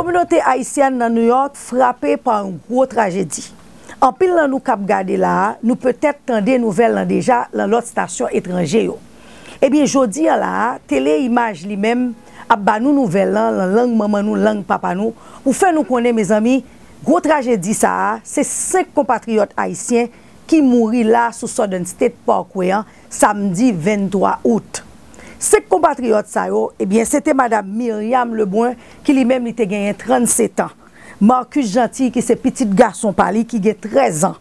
Komunote Haitien nan New York frape pa an gwo traje di. An pil lan nou kap gade la, nou peutet tende nouvel lan deja lan lot stasyon etranje yo. E eh bin jodi la, tele imaj li mem, ab ban nou nouvel lan, lan lang maman nou, lang papa nou, ou fe nou konen, me zami, gwo traje di sa, se sek kompatriot Haitien ki mouri la sou Southern State Park we an, samdi 23 oute. Sek kompatriot sa yo, ebyen, sete Madame Myriam Leboin, ki li mem li te genyen 37 an. Marcus Gentil, ki se Petit Garson Pali, ki genyen 13 an.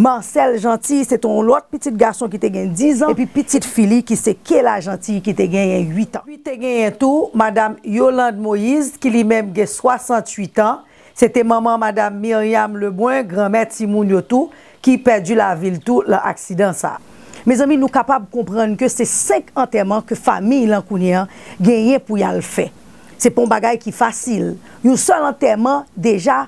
Marcel Gentil, se ton lot Petit Garson, ki te genyen 10 an. E pi Petit Fili, ki se Kela Gentil, ki te genyen 8 an. Ki te genyen tou, Madame Yolande Moïse, ki li mem genyen 68 an. Sete maman Madame Myriam Leboin, granme Timounioutou, ki perdi la vil tou, la aksidansar. Mez ami nou kapab komprende ke se sek anterman ke fami lankounian genye pou yal fe. Se pon bagay ki fasil. Yon sol anterman deja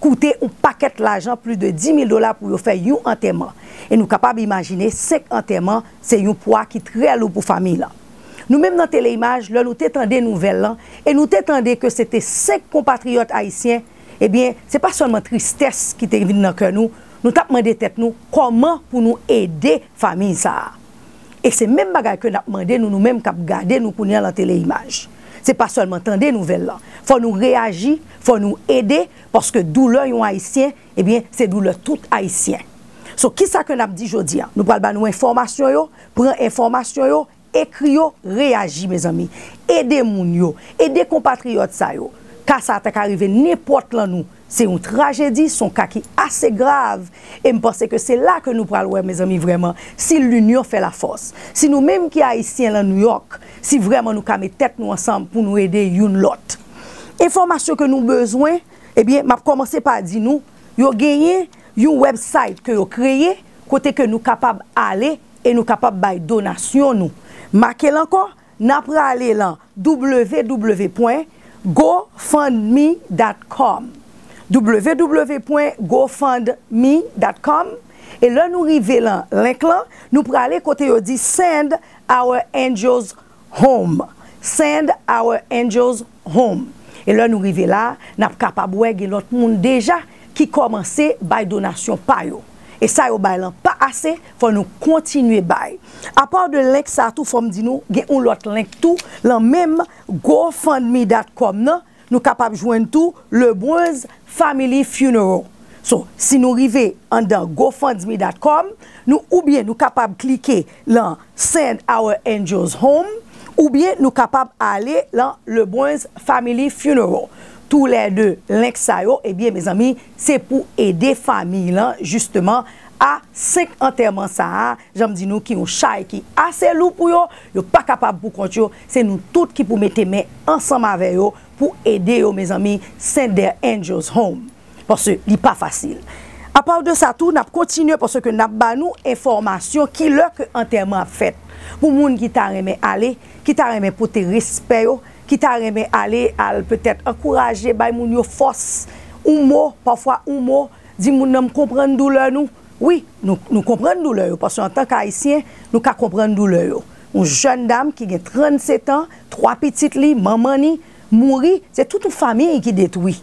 koute ou paket la jan plu de 10 000 dolar pou yon fe yon anterman. E nou kapab imagine sek anterman se yon poa ki tre lou pou fami lan. Nou mem nan tele imaj lor nou te tende nouvel lan. E nou te tende ke se te sek kompatriot haisyen. Eh Ebyen se pa sonman tristesse ki te vin nan konou. Nou tap mande tep nou, koman pou nou ede fami sa a? E se menm bagay kwen ap mande, nou nou menm kap gade nou pou nyan lan tele imaj. Se pa solman tan de nouvel la. Fon nou reagi, fon nou ede, poske doule yon Haitien, ebyen, eh se doule tout Haitien. So, ki sa kwen ap di jodi a? Nou pral ban nou informasyon yo, pran informasyon yo, ekri yo, reagi, mez ami. Ede moun yo, ede kompatri yo tsa yo. Ka sa atak arive, nipot lan nou. Se yon trajedis, se yon kaki ase grav, e mpase ke se la ke nou pral wè mè zami vreman, si l'unyon fè la fòs. Si nou mèm ki a isyen lan New York, si vreman nou kamè tèt nou ansan pou nou edè yon lot. Enformasyon ke nou bezwen, ebyen, eh map komanse pa di nou, yo genye yon website ke yo kreye, kote ke nou kapab ale, e nou kapab bay donasyon nou. Make lan kon, nap pral ale lan www.gofundme.com www.gofundme.com E lè nou rive lè lèk lè, nou pralè kote yo di Send Our Angels Home Send Our Angels Home E lè nou rive lè, nap kapabwe gen lot moun deja Ki komanse bay donasyon payo E sa yo bay lè pa ase, fò nou kontinue bay Apar de lèk sa tou fòm di nou, gen ou lot lèk tou Lè mèm gofundme.com lè non? Nou kapab jwen tou Lebron's Family Funeral. So, si nou rive an dan GoFundMe.com, nou oubyen nou kapab klike lan Send Our Angels Home, oubyen nou kapab ale lan Lebron's Family Funeral. Tou lè de l'exayo, ebyen, eh mè zami, se pou ede fami lan, justeman. a sek anterman sa a, jam di nou ki yo chay ki ase loupou yo, yo pa kapab pou konti yo, se nou tout ki pou mette men ansama ve yo, pou ede yo, me zami, sender angels home, porsi li pa fasil. A pa ou de sa tou, nap kontinye, porsi ke nap banou informasyon, ki lòk anterman fèt, pou moun ki ta reme ale, ki ta reme pote rispe yo, ki ta reme ale, al peutet ankuraje bay moun yo fòs, ou mò, pòfwa ou mò, di moun nam kompren dou lò nou, Oui, nou kompren nou lè yo, pasè an tan ka Haitien, nou ka kompren nou lè yo. Un jen dam ki gen 37 an, 3 pitit li, mamani, mouri, se tout ou fami ki detwi.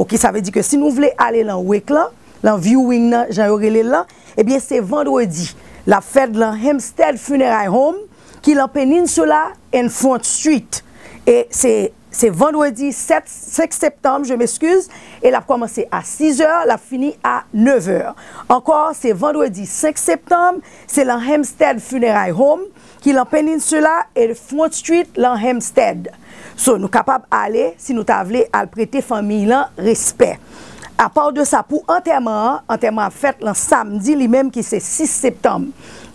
Ok, sa ve di ke si nou vle ale lan wek lan, lan viewing nan, jan yorele lan, ebyen se vendredi, la fed lan Hemstead Funerai Home, ki lan Peninsula and Front Street. E se... Se vendwadi 6 septem, je m'eskuse, el ap komanse a 6 or, el ap fini a 9 or. Ankor, se vendwadi 5 septem, se lan Hemstead Funerai Home, ki lan peninsula, el front street lan Hemstead. So nou kapab ale, si nou tavle al prete fami lan respet. A part de sa pou anterman, anterman fet lan samdi li menm ki se 6 septem,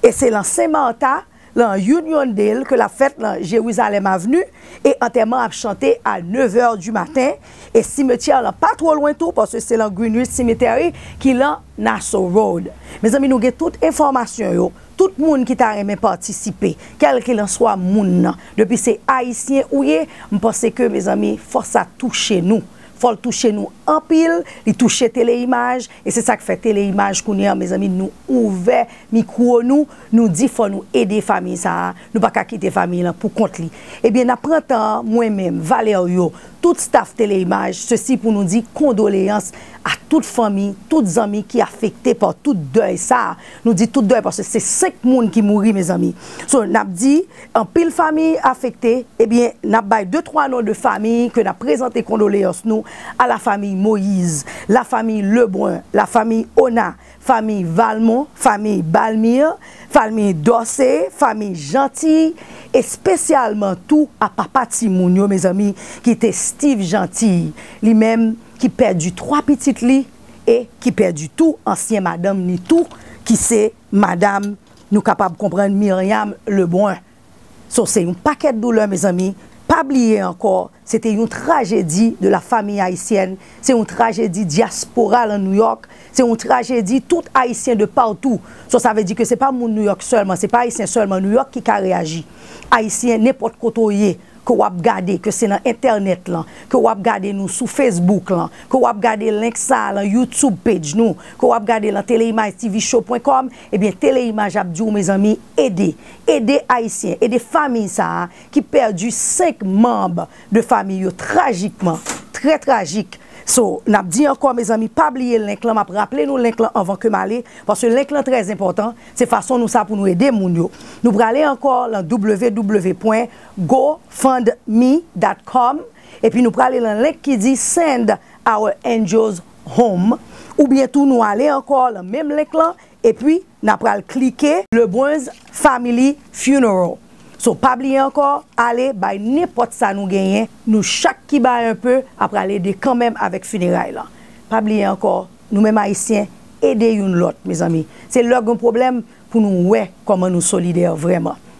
e se lan sementa, lan Uniondale, ke la fèt lan Jerusalem Avenue, e antèman ap chante a 9h du matin, e simetir lan pa tro loin tou, pòsè se lan Greenwich Cemetery, ki lan Nassau Road. Me zami nou ge tout informasyon yo, tout moun ki ta reme patisipe, kel ki lan swa moun nan. Depi se Haitien ouye, m posè ke, me zami, fòs a touche nou. Fòl touche nou apil, li touche tele imaj, e se sa ki fè tele imaj kouni an, mèz amin nou ouve, mikro nou, nou di fò nou ede fami sa, nou baka kite fami lan pou kont li. Ebyen eh ap rentan, mwen menm, valer yo, tout staff Téléimage. Ceci pour nous dire condoléances à toute famille, toutes amis qui affectées par tout deuil. Ça, nous dit tout deuil parce que c'est cinq monde qui mourent, mes amis. So, n'a dit, en pile famille affectée, eh bien, n'a avons deux, trois noms de famille que avons présenté condoléances, nous, à la famille Moïse, la famille Lebrun, la famille Ona, famille Valmont, famille Balmire, Fami dosè, fami janti, espèsyalman tou a papa Timounio, mè zami, ki te Steve janti. Li mèm ki perdi 3 pitit li, e ki perdi tou ansyen madame ni tou, ki se madame nou kapab komprenn Miriam Leboin. Sò se yon pakèd boulè, mè zami. encore, c'était une tragédie de la famille haïtienne, c'est une tragédie diasporale en New York, c'est une tragédie tout haïtienne de partout. ça veut dire que c'est pas mon New York seulement, c'est pas haïtien seulement New York qui a réagi. Haïtien n'importe côté Ko wap gade, ke se nan internet lan, ko wap gade nou sou Facebook lan, ko wap gade link sa lan YouTube page nou, ko wap gade lan eh teleimage tvshow.com, ebyen teleimage ap di ou mè zanmi, ede, ede Haitien, ede fami sa, ki perdi 5 mamb de fami yo tragikman, tre tragik. So, nap di anko, me zami, pabliye l'enklan, map rappele nou l'enklan anvan keman li, pwase l'enklan trez important, se fason nou sa pou nou ede moun yo. Nou prale anko l'an www.gofundme.com, epi nou prale l'an lèk ki di Send Our Angels Home, ou bientou nou ale anko l'an mèm lèklan, epi nap prale klike Lebron's Family Funeral. So pabli ankor, ale, bay nipot sa nou genyen, nou chak ki bay anpe apre ale de kanmen avèk funeray lan. Pabli ankor, nou mèm a isyen, ede yon lot, mèz ami. Se lò gwen problem pou nou wè koman nou solide vreman.